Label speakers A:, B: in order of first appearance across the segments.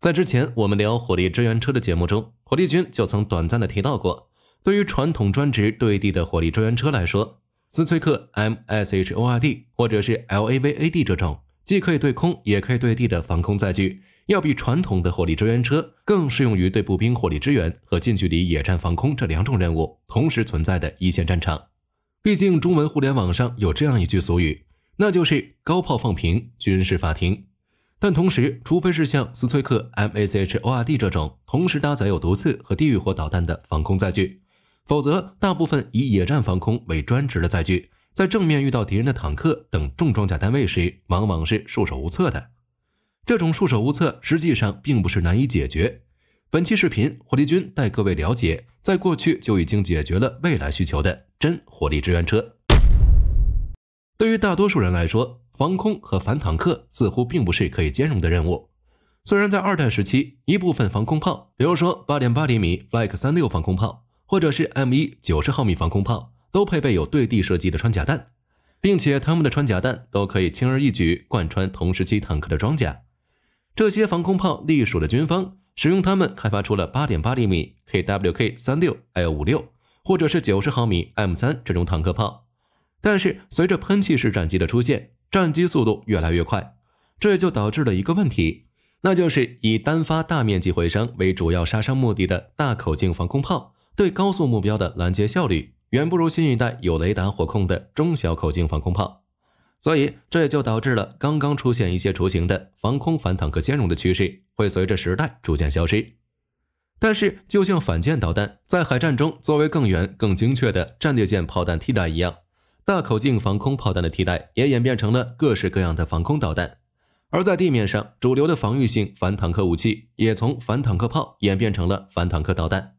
A: 在之前我们聊火力支援车的节目中，火力军就曾短暂的提到过，对于传统专职对地的火力支援车来说，斯崔克 M S H O R D 或者是 L A V A D 这种既可以对空也可以对地的防空载具，要比传统的火力支援车更适用于对步兵火力支援和近距离野战防空这两种任务同时存在的一线战场。毕竟中文互联网上有这样一句俗语，那就是“高炮放平，军事法庭”。但同时，除非是像斯崔克 M A H O R D 这种同时搭载有毒刺和地狱火导弹的防空载具，否则大部分以野战防空为专职的载具，在正面遇到敌人的坦克等重装甲单位时，往往是束手无策的。这种束手无策实际上并不是难以解决。本期视频，火力军带各位了解，在过去就已经解决了未来需求的真火力支援车。对于大多数人来说，防空和反坦克似乎并不是可以兼容的任务。虽然在二战时期，一部分防空炮，比如说八点八厘米 Lak 三六防空炮，或者是 M 一九十毫米防空炮，都配备有对地射击的穿甲弹，并且他们的穿甲弹都可以轻而易举贯穿同时期坦克的装甲。这些防空炮隶属的军方使用它们开发出了八点八厘米 KWK 三六 L 五六，或者是九十毫米 M 三这种坦克炮。但是随着喷气式战机的出现，战机速度越来越快，这也就导致了一个问题，那就是以单发大面积毁伤为主要杀伤目的的大口径防空炮，对高速目标的拦截效率远不如新一代有雷达火控的中小口径防空炮，所以这也就导致了刚刚出现一些雏形的防空反坦克兼容的趋势会随着时代逐渐消失。但是，就像反舰导弹在海战中作为更远、更精确的战列舰炮弹替代一样。大口径防空炮弹的替代也演变成了各式各样的防空导弹，而在地面上，主流的防御性反坦克武器也从反坦克炮演变成了反坦克导弹。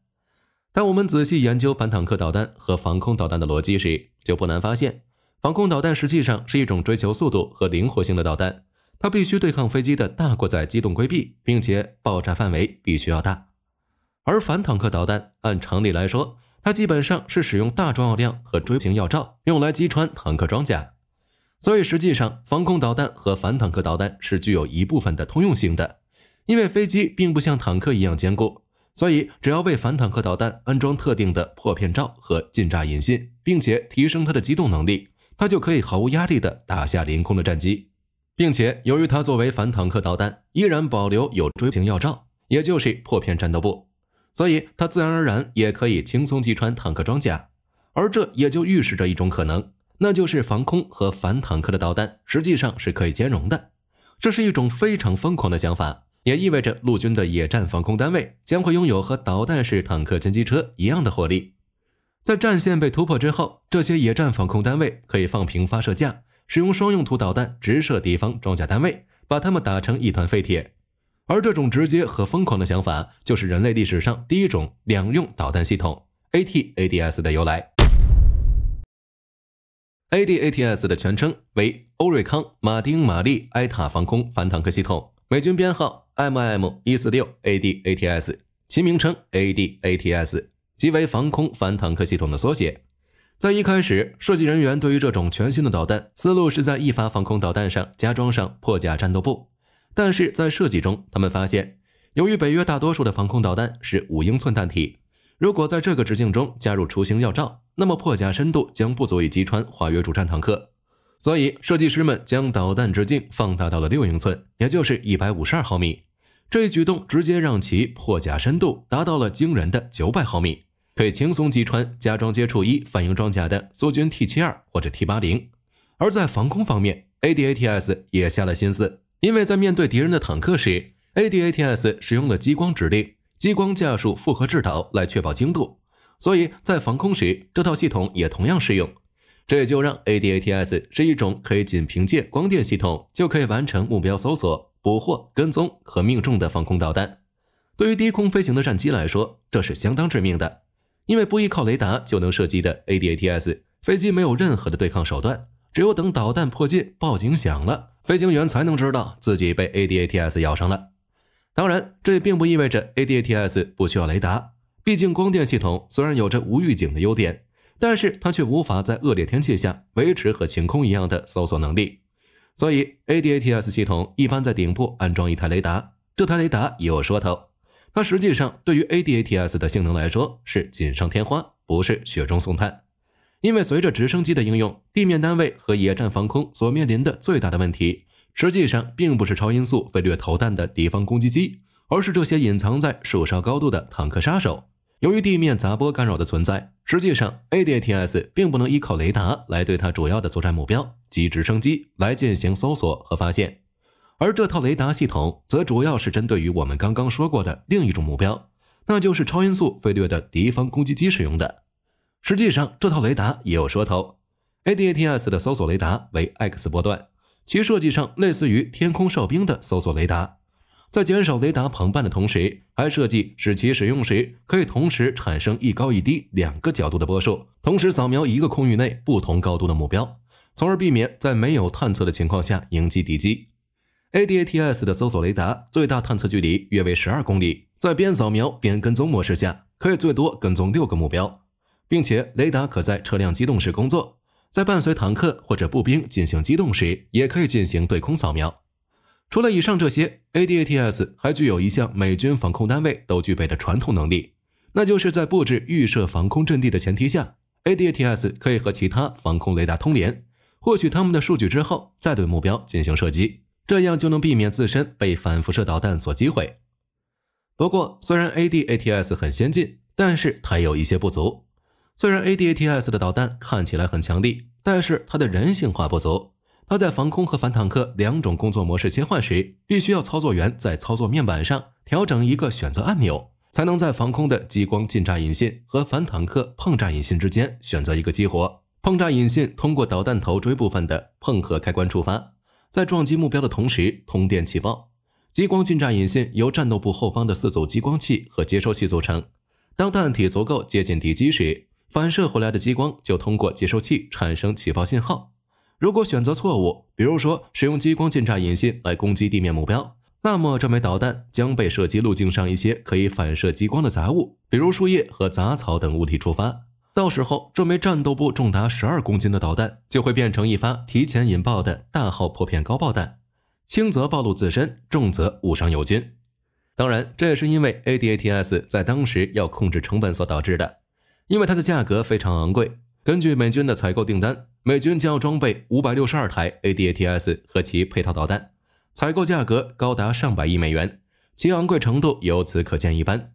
A: 当我们仔细研究反坦克导弹和防空导弹的逻辑时，就不难发现，防空导弹实际上是一种追求速度和灵活性的导弹，它必须对抗飞机的大过载机动规避，并且爆炸范围必须要大。而反坦克导弹，按常理来说，它基本上是使用大装药量和锥形药罩用来击穿坦克装甲，所以实际上防空导弹和反坦克导弹是具有一部分的通用性的。因为飞机并不像坦克一样坚固，所以只要为反坦克导弹安装特定的破片罩和近炸引信，并且提升它的机动能力，它就可以毫无压力地打下临空的战机。并且，由于它作为反坦克导弹，依然保留有锥形药罩，也就是破片战斗部。所以它自然而然也可以轻松击穿坦克装甲，而这也就预示着一种可能，那就是防空和反坦克的导弹实际上是可以兼容的。这是一种非常疯狂的想法，也意味着陆军的野战防空单位将会拥有和导弹式坦克歼击车一样的火力。在战线被突破之后，这些野战防空单位可以放平发射架，使用双用途导弹直射敌方装甲单位，把他们打成一团废铁。而这种直接和疯狂的想法，就是人类历史上第一种两用导弹系统 ATADS 的由来。ADATS 的全称为欧瑞康马丁玛丽埃塔防空反坦克系统，美军编号 m m 1 4 6 a d a t s 其名称 ADATS 即为防空反坦克系统的缩写。在一开始，设计人员对于这种全新的导弹思路是在一发防空导弹上加装上破甲战斗部。但是在设计中，他们发现，由于北约大多数的防空导弹是五英寸弹体，如果在这个直径中加入雏形药罩，那么破甲深度将不足以击穿华约主战坦克。所以，设计师们将导弹直径放大到了六英寸，也就是一百五十二毫米。这一举动直接让其破甲深度达到了惊人的九百毫米，可以轻松击穿加装接触一反应装甲的苏军 T 七二或者 T 八零。而在防空方面，ADATS 也下了心思。因为在面对敌人的坦克时，ADATS 使用了激光指令、激光驾束复合制导来确保精度，所以在防空时这套系统也同样适用。这也就让 ADATS 是一种可以仅凭借光电系统就可以完成目标搜索、捕获、跟踪和命中的防空导弹。对于低空飞行的战机来说，这是相当致命的，因为不依靠雷达就能射击的 ADATS 飞机没有任何的对抗手段，只有等导弹迫近，报警响了。飞行员才能知道自己被 ADATS 咬上了。当然，这也并不意味着 ADATS 不需要雷达。毕竟，光电系统虽然有着无预警的优点，但是它却无法在恶劣天气下维持和晴空一样的搜索能力。所以，ADATS 系统一般在顶部安装一台雷达。这台雷达也有说头，它实际上对于 ADATS 的性能来说是锦上添花，不是雪中送炭。因为随着直升机的应用，地面单位和野战防空所面临的最大的问题，实际上并不是超音速飞掠投弹的敌方攻击机，而是这些隐藏在树梢高度的坦克杀手。由于地面杂波干扰的存在，实际上 ADATS 并不能依靠雷达来对它主要的作战目标及直升机来进行搜索和发现，而这套雷达系统则主要是针对于我们刚刚说过的另一种目标，那就是超音速飞掠的敌方攻击机使用的。实际上，这套雷达也有说头。ADATS 的搜索雷达为 X 波段，其设计上类似于天空哨兵的搜索雷达，在减少雷达旁伴的同时，还设计使其使用时可以同时产生一高一低两个角度的波束，同时扫描一个空域内不同高度的目标，从而避免在没有探测的情况下迎击敌机。ADATS 的搜索雷达最大探测距离约为十二公里，在边扫描边跟踪模式下，可以最多跟踪六个目标。并且雷达可在车辆机动时工作，在伴随坦克或者步兵进行机动时，也可以进行对空扫描。除了以上这些，ADATS 还具有一项美军防空单位都具备的传统能力，那就是在布置预设防空阵地的前提下，ADATS 可以和其他防空雷达通联，获取他们的数据之后再对目标进行射击，这样就能避免自身被反辐射导弹所击毁。不过，虽然 ADATS 很先进，但是它有一些不足。虽然 ADATS 的导弹看起来很强力，但是它的人性化不足。它在防空和反坦克两种工作模式切换时，必须要操作员在操作面板上调整一个选择按钮，才能在防空的激光近炸引信和反坦克碰炸引信之间选择一个激活。碰炸引信通过导弹头锥部分的碰合开关触发，在撞击目标的同时通电起爆。激光近炸引信由战斗部后方的四组激光器和接收器组成，当弹体足够接近敌机时。反射回来的激光就通过接收器产生起爆信号。如果选择错误，比如说使用激光近炸引信来攻击地面目标，那么这枚导弹将被射击路径上一些可以反射激光的杂物，比如树叶和杂草等物体触发。到时候，这枚战斗部重达十二公斤的导弹就会变成一发提前引爆的大号破片高爆弹，轻则暴露自身，重则误伤友军。当然，这也是因为 ADATS 在当时要控制成本所导致的。因为它的价格非常昂贵，根据美军的采购订单，美军将要装备五百六十二台 ADATS 和其配套导弹，采购价格高达上百亿美元，其昂贵程度由此可见一斑。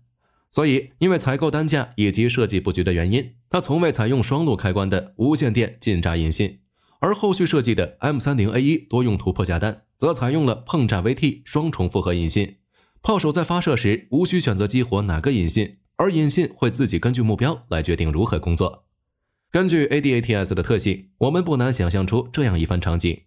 A: 所以，因为采购单价以及设计布局的原因，它从未采用双路开关的无线电近炸引信，而后续设计的 M 三零 A 一多用途迫下弹则采用了碰炸 VT 双重复合引信，炮手在发射时无需选择激活哪个引信。而引信会自己根据目标来决定如何工作。根据 A D A T S 的特性，我们不难想象出这样一番场景：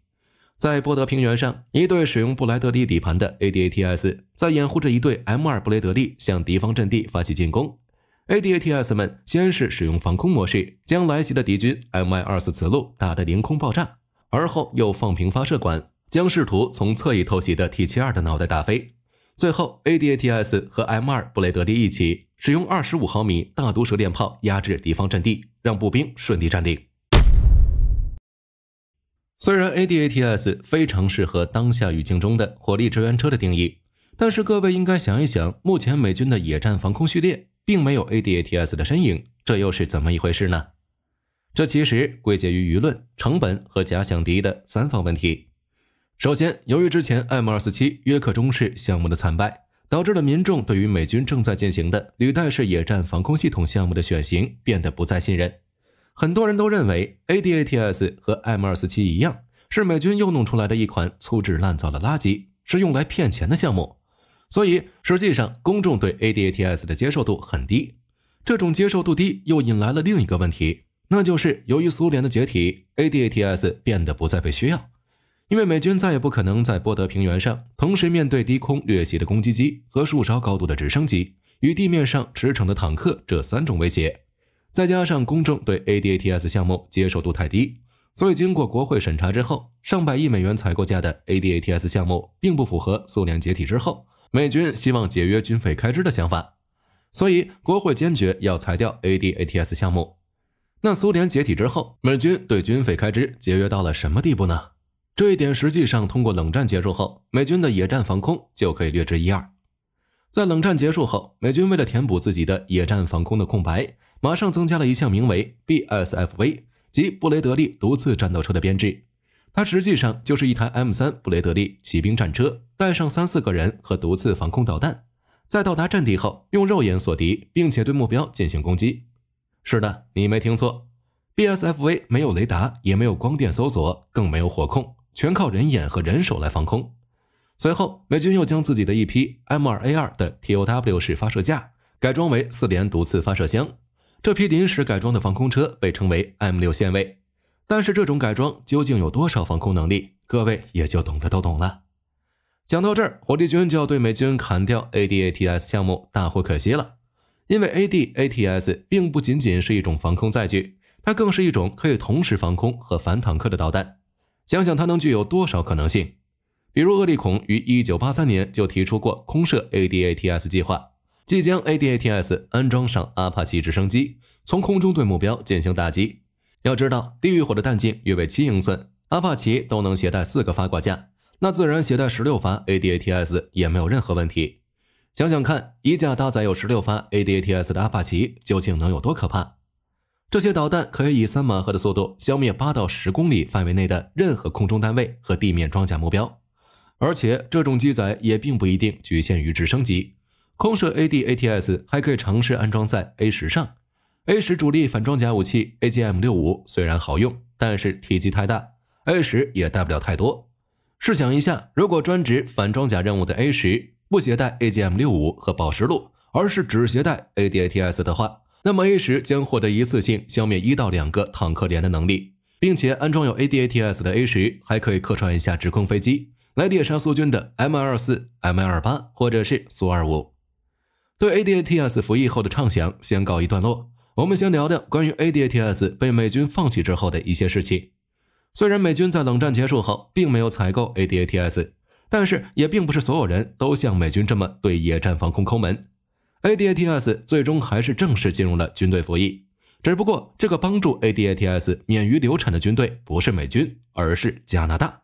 A: 在波德平原上，一队使用布莱德利底盘的 A D A T S 在掩护着一队 M 二布雷德利向敌方阵地发起进攻。A D A T S 们先是使用防空模式，将来袭的敌军 M I 二四磁鹿打得凌空爆炸，而后又放平发射管，将试图从侧翼偷袭的 T 七二的脑袋打飞。最后，ADATS 和 M2 布雷德利一起使用25毫米大毒蛇链炮压制敌方阵地，让步兵顺利占领。虽然 ADATS 非常适合当下语境中的火力支援车的定义，但是各位应该想一想，目前美军的野战防空序列并没有 ADATS 的身影，这又是怎么一回事呢？这其实归结于舆论、成本和假想敌的三方问题。首先，由于之前 M 二四七约克中士项目的惨败，导致了民众对于美军正在进行的履带式野战防空系统项目的选型变得不再信任。很多人都认为 ADATS 和 M 二四七一样，是美军又弄出来的一款粗制滥造的垃圾，是用来骗钱的项目。所以，实际上公众对 ADATS 的接受度很低。这种接受度低，又引来了另一个问题，那就是由于苏联的解体，ADATS 变得不再被需要。因为美军再也不可能在波德平原上同时面对低空掠袭的攻击机和数梢高度的直升机与地面上驰骋的坦克这三种威胁，再加上公众对 ADATS 项目接受度太低，所以经过国会审查之后，上百亿美元采购价的 ADATS 项目并不符合苏联解体之后美军希望节约军费开支的想法，所以国会坚决要裁掉 ADATS 项目。那苏联解体之后，美军对军费开支节约到了什么地步呢？这一点实际上通过冷战结束后，美军的野战防空就可以略知一二。在冷战结束后，美军为了填补自己的野战防空的空白，马上增加了一项名为 BSFV 及布雷德利独刺战斗车的编制。它实际上就是一台 M 三布雷德利骑兵战车，带上三四个人和独刺防空导弹，在到达阵地后用肉眼锁敌，并且对目标进行攻击。是的，你没听错，BSFV 没有雷达，也没有光电搜索，更没有火控。全靠人眼和人手来防空。随后，美军又将自己的一批 M2A2 的 TOW 式发射架改装为四联独刺发射箱。这批临时改装的防空车被称为 M6 限位。但是，这种改装究竟有多少防空能力，各位也就懂的都懂了。讲到这儿，火力军就要对美军砍掉 ADATS 项目大呼可惜了，因为 ADATS 并不仅仅是一种防空载具，它更是一种可以同时防空和反坦克的导弹。想想它能具有多少可能性，比如厄利孔于一九八三年就提出过空射 ADATS 计划，即将 ADATS 安装上阿帕奇直升机，从空中对目标进行打击。要知道，地狱火的弹径约为七英寸，阿帕奇都能携带四个发挂架，那自然携带十六发 ADATS 也没有任何问题。想想看，一架搭载有十六发 ADATS 的阿帕奇究竟能有多可怕？这些导弹可以以三马赫的速度消灭八到十公里范围内的任何空中单位和地面装甲目标，而且这种机载也并不一定局限于直升机。空射 ADATS 还可以尝试安装在 A 十上。A 十主力反装甲武器 AGM 六五虽然好用，但是体积太大，A 十也带不了太多。试想一下，如果专职反装甲任务的 A 十不携带 AGM 六五和宝石路，而是只携带 ADATS 的话。那么 A 十将获得一次性消灭一到两个坦克连的能力，并且安装有 ADATS 的 A 十还可以客串一下直空飞机，来猎杀苏军的 M 二四、M 二八或者是苏二五。对 ADATS 服役后的畅想先告一段落，我们先聊聊关于 ADATS 被美军放弃之后的一些事情。虽然美军在冷战结束后并没有采购 ADATS，但是也并不是所有人都像美军这么对野战防空抠门。ADATS 最终还是正式进入了军队服役，只不过这个帮助 ADATS 免于流产的军队不是美军，而是加拿大。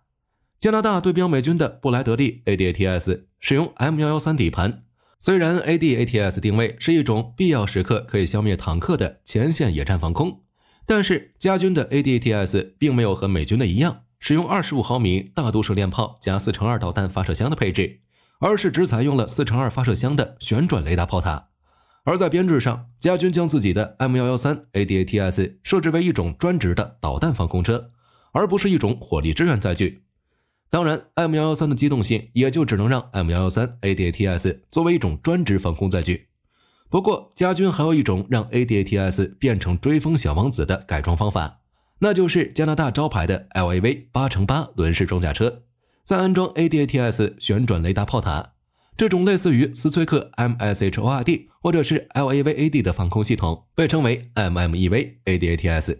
A: 加拿大对标美军的布莱德利 ADATS 使用 M 幺幺三底盘，虽然 ADATS 定位是一种必要时刻可以消灭坦克的前线野战防空，但是加军的 ADATS 并没有和美军的一样使用二十五毫米大毒手链炮加四乘二导弹发射箱的配置。而是只采用了四乘二发射箱的旋转雷达炮塔，而在编制上，加军将自己的 M 幺幺三 ADATS 设置为一种专职的导弹防空车，而不是一种火力支援载具。当然，M 幺幺三的机动性也就只能让 M 幺幺三 ADATS 作为一种专职防空载具。不过，加军还有一种让 ADATS 变成追风小王子的改装方法，那就是加拿大招牌的 LAV 八乘八轮式装甲车。在安装 ADATS 旋转雷达炮塔，这种类似于斯崔克 MSHORD 或者是 LAVAD 的防空系统，被称为 MMEV ADATS。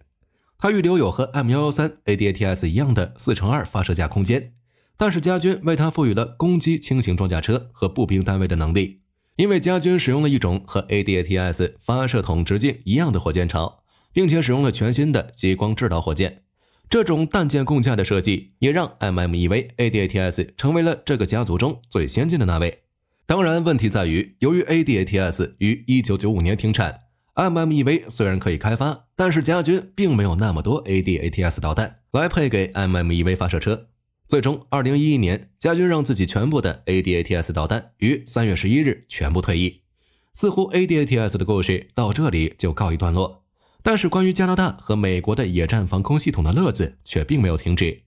A: 它预留有和 M113 ADATS 一样的四乘二发射架空间，但是加军为它赋予了攻击轻型装甲车和步兵单位的能力，因为加军使用了一种和 ADATS 发射筒直径一样的火箭巢，并且使用了全新的激光制导火箭。这种弹箭共架的设计也让 MM EV ADATS 成为了这个家族中最先进的那位。当然，问题在于，由于 ADATS 于1995年停产，MM EV 虽然可以开发，但是家军并没有那么多 ADATS 导弹来配给 MM EV 发射车。最终，2011年，家军让自己全部的 ADATS 导弹于3月11日全部退役。似乎 ADATS 的故事到这里就告一段落。但是，关于加拿大和美国的野战防空系统的乐子却并没有停止。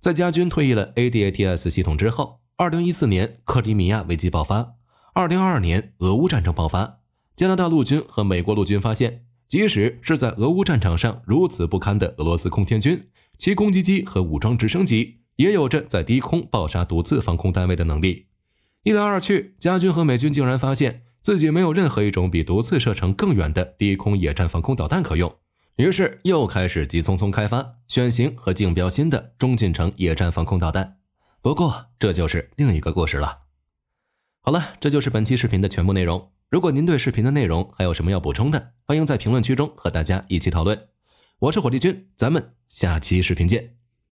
A: 在加军退役了 ADATS 系统之后，2014年克里米亚危机爆发，2022年俄乌战争爆发，加拿大陆军和美国陆军发现，即使是在俄乌战场上如此不堪的俄罗斯空天军，其攻击机和武装直升机也有着在低空爆杀独刺防空单位的能力。一来二去，加军和美军竟然发现。自己没有任何一种比毒刺射程更远的低空野战防空导弹可用，于是又开始急匆匆开发、选型和竞标新的中近程野战防空导弹。不过，这就是另一个故事了。好了，这就是本期视频的全部内容。如果您对视频的内容还有什么要补充的，欢迎在评论区中和大家一起讨论。我是火力军，咱们下期视频见。